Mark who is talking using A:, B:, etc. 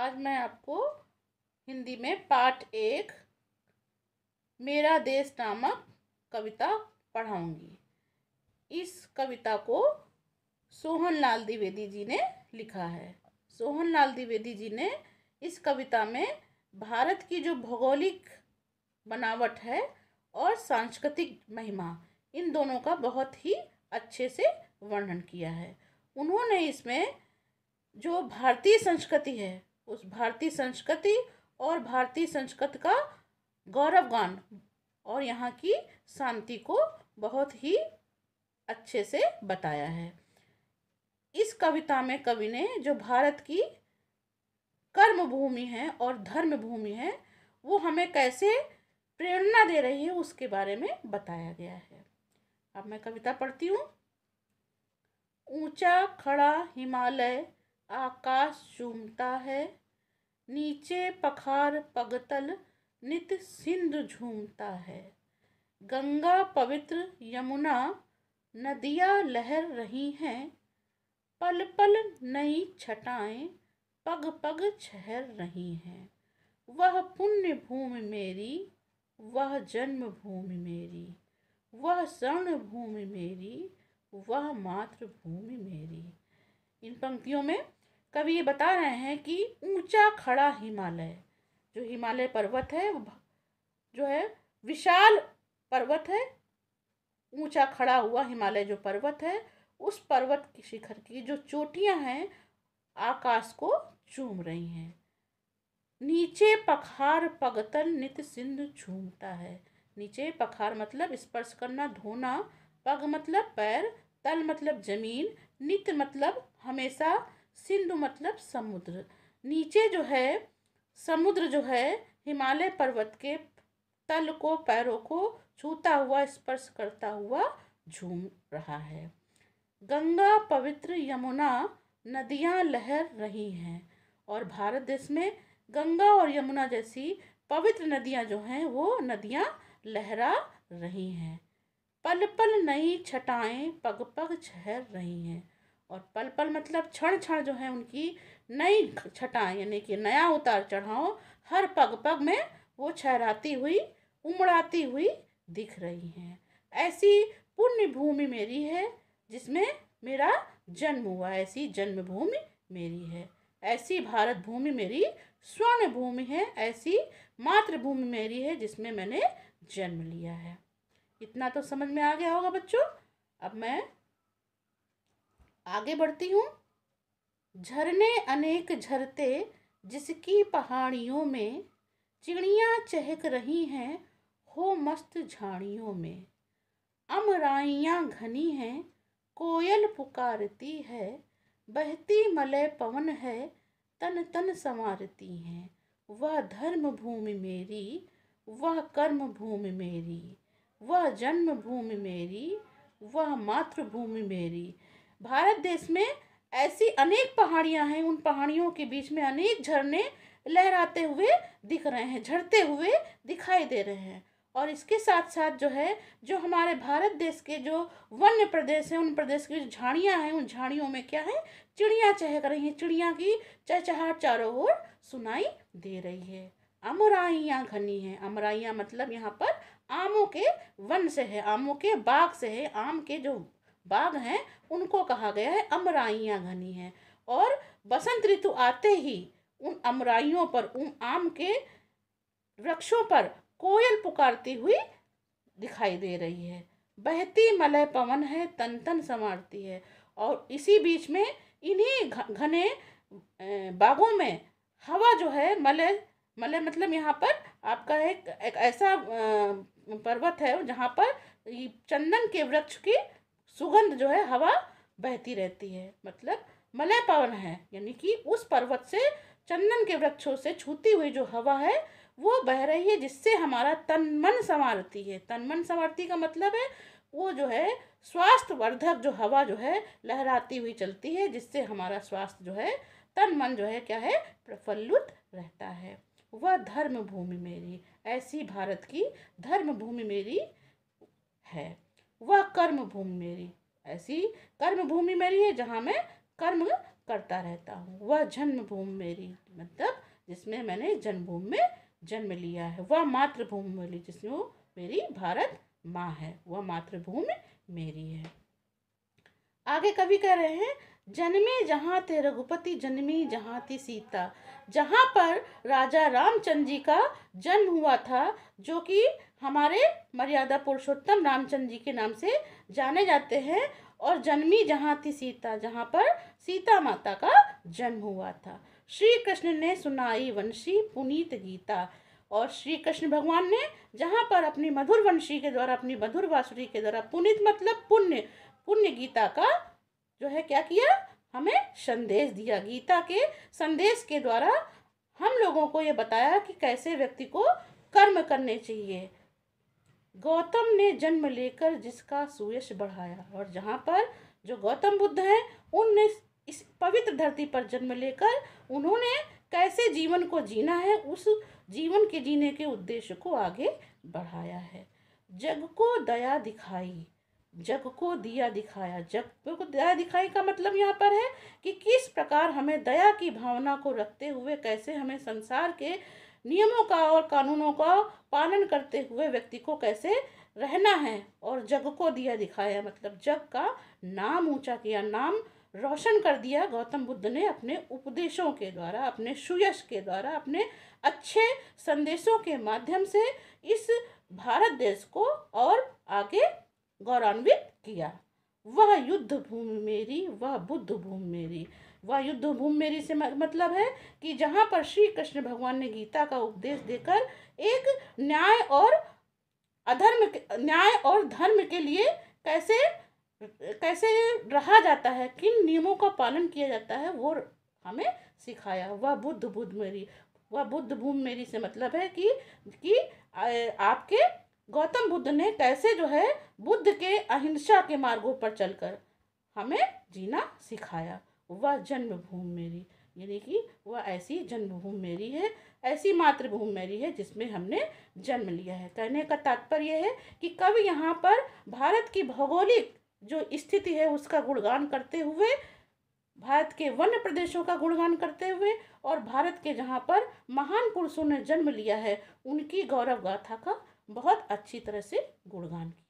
A: आज मैं आपको हिंदी में पाठ एक मेरा देश नामक कविता पढ़ाऊंगी इस कविता को सोहन लाल द्विवेदी जी ने लिखा है सोहन लाल द्विवेदी जी ने इस कविता में भारत की जो भौगोलिक बनावट है और सांस्कृतिक महिमा इन दोनों का बहुत ही अच्छे से वर्णन किया है उन्होंने इसमें जो भारतीय संस्कृति है उस भारतीय संस्कृति और भारतीय संस्कृति का गौरवगान और यहाँ की शांति को बहुत ही अच्छे से बताया है इस कविता में कवि ने जो भारत की कर्म भूमि है और धर्म भूमि है वो हमें कैसे प्रेरणा दे रही है उसके बारे में बताया गया है अब मैं कविता पढ़ती हूँ ऊंचा खड़ा हिमालय आकाश झूमता है नीचे पखार पगतल नित सिंध झूमता है गंगा पवित्र यमुना नदियाँ लहर रही हैं पल पल नई छटाएं पग पग छहर रही हैं वह पुण्य भूमि मेरी वह जन्म भूमि मेरी वह स्वर्ण भूमि मेरी वह मातृभूमि मेरी इन पंक्तियों में कवि ये बता रहे हैं कि ऊंचा खड़ा हिमालय जो हिमालय पर्वत है जो है विशाल पर्वत है ऊंचा खड़ा हुआ हिमालय जो पर्वत है उस पर्वत की शिखर की जो चोटियां हैं आकाश को चूम रही हैं नीचे पखार पगतल नित सिंधु झूमता है नीचे पखार मतलब स्पर्श करना धोना पग मतलब पैर तल मतलब जमीन नित मतलब हमेशा सिंधु मतलब समुद्र नीचे जो है समुद्र जो है हिमालय पर्वत के तल को पैरों को छूता हुआ स्पर्श करता हुआ झूम रहा है गंगा पवित्र यमुना नदियाँ लहर रही हैं और भारत देश में गंगा और यमुना जैसी पवित्र नदियाँ जो हैं वो नदियाँ लहरा रही हैं पल पल नई छटाएं पग पग छहर रही हैं और पल पल मतलब क्षण क्षण जो है उनकी नई छटा यानी कि नया उतार चढ़ाव हर पग पग में वो छहराती हुई उमड़ाती हुई दिख रही हैं ऐसी पुण्य भूमि मेरी है जिसमें मेरा जन्म हुआ ऐसी जन्मभूमि मेरी है ऐसी भारत भूमि मेरी स्वर्ण भूमि है ऐसी मातृभूमि मेरी है जिसमें मैंने जन्म लिया है इतना तो समझ में आ गया होगा बच्चों अब मैं आगे बढ़ती हूँ झरने अनेक झरते जिसकी पहाड़ियों में चिड़ियाँ चहक रही हैं हो मस्त झाड़ियों में अमराइयाँ घनी हैं कोयल पुकारती है बहती मलय पवन है तन तन संवारती हैं वह धर्म भूमि मेरी वह कर्म भूमि मेरी वह जन्म भूमि मेरी वह मातृभूमि मेरी भारत देश में ऐसी अनेक पहाड़ियाँ हैं उन पहाड़ियों के बीच में अनेक झरने लहराते हुए दिख रहे हैं झरते हुए दिखाई दे रहे हैं और इसके साथ साथ जो है जो हमारे भारत देश के जो वन्य प्रदेश हैं उन प्रदेश की जो झाड़ियाँ हैं उन झाड़ियों में क्या है चिड़ियाँ चहक रही हैं चिड़िया की चहचहाट चारों ओर सुनाई दे रही है अमराइयाँ घनी हैं अमराइयाँ मतलब यहाँ पर आमों के वन से है आमों के बाग से है आम के जो बाघ हैं उनको कहा गया है अमराइयाँ घनी हैं और बसंत ऋतु आते ही उन अमराइयों पर उन आम के वृक्षों पर कोयल पुकारती हुई दिखाई दे रही है बहती मलय पवन है तन तन संवारती है और इसी बीच में इन्हीं घने बागों में हवा जो है मलय मलय मतलब यहाँ पर आपका एक, एक ऐसा पर्वत है जहाँ पर चंदन के वृक्ष की सुगंध जो है हवा बहती रहती है मतलब मलय पवन है यानी कि उस पर्वत से चंदन के वृक्षों से छूती हुई जो हवा है वो बह रही है जिससे हमारा तन मन संवारती है तन मन संवारती का मतलब है वो जो है स्वास्थ्य वर्धक जो हवा जो है लहराती हुई चलती है जिससे हमारा स्वास्थ्य जो है तन मन जो है क्या है प्रफुल्लित रहता है वह धर्म भूमि मेरी ऐसी भारत की धर्म भूमि मेरी है वह कर्म भूमि मेरी ऐसी कर्म भूमि मेरी है जहाँ मैं कर्म करता रहता हूँ वह भूमि मेरी मतलब जिसमें मैंने जन्मभूमि में जन्म लिया है वह मातृभूमि मेरी जिसमें वो मेरी भारत माँ है वह मातृभूमि मेरी है आगे कवि कह रहे हैं जन्मे जहाँ थे रघुपति जन्मी जहाँ थी सीता जहाँ पर राजा रामचंद्र जी का जन्म हुआ था जो कि हमारे मर्यादा पुरुषोत्तम रामचंद्र जी के नाम से जाने जाते हैं और जन्मी जहाँ थी सीता जहाँ पर सीता माता का जन्म हुआ था श्री कृष्ण ने सुनाई वंशी पुनीत गीता और श्री कृष्ण भगवान ने जहाँ पर अपनी मधुर वंशी के द्वारा अपनी मधुर वासुरी के द्वारा पुनीत मतलब पुण्य पुण्य गीता का जो है क्या किया हमें संदेश दिया गीता के संदेश के द्वारा हम लोगों को ये बताया कि कैसे व्यक्ति को कर्म करने चाहिए गौतम ने जन्म लेकर जिसका सुयश बढ़ाया और जहाँ पर जो गौतम बुद्ध हैं उनने इस पवित्र धरती पर जन्म लेकर उन्होंने कैसे जीवन को जीना है उस जीवन के जीने के उद्देश्य को आगे बढ़ाया है जग को दया दिखाई जग को दिया दिखाया जग को दया दिखाई का मतलब यहाँ पर है कि किस प्रकार हमें दया की भावना को रखते हुए कैसे हमें संसार के नियमों का और कानूनों का पालन करते हुए व्यक्ति को कैसे रहना है और जग को दिया दिखाया मतलब जग का नाम ऊंचा किया नाम रोशन कर दिया गौतम बुद्ध ने अपने उपदेशों के द्वारा अपने सुयश के द्वारा अपने अच्छे संदेशों के माध्यम से इस भारत देश को और आगे गौरवान्वित किया वह युद्ध भूमि मेरी वह बुद्ध भूमि मेरी वह युद्ध भूमि मेरी से मतलब है कि जहाँ पर श्री कृष्ण भगवान ने गीता का उपदेश देकर एक न्याय और अधर्म न्याय और धर्म के लिए कैसे कैसे रहा जाता है किन नियमों का पालन किया जाता है वो हमें सिखाया वह बुद्ध बुद्ध मेरी वह बुद्ध भूमि मेरी से मतलब है कि कि आपके गौतम बुद्ध ने कैसे जो है बुद्ध के अहिंसा के मार्गों पर चलकर हमें जीना सिखाया वह जन्मभूमि मेरी यानी कि वह ऐसी जन्मभूमि मेरी है ऐसी मातृभूमि मेरी है जिसमें हमने जन्म लिया है कहने का तात्पर्य है कि कवि यहाँ पर भारत की भौगोलिक जो स्थिति है उसका गुणगान करते हुए भारत के वन्य प्रदेशों का गुणगान करते हुए और भारत के जहाँ पर महान पुरुषों ने जन्म लिया है उनकी गौरव गाथा का बहुत अच्छी तरह से गुणगान किया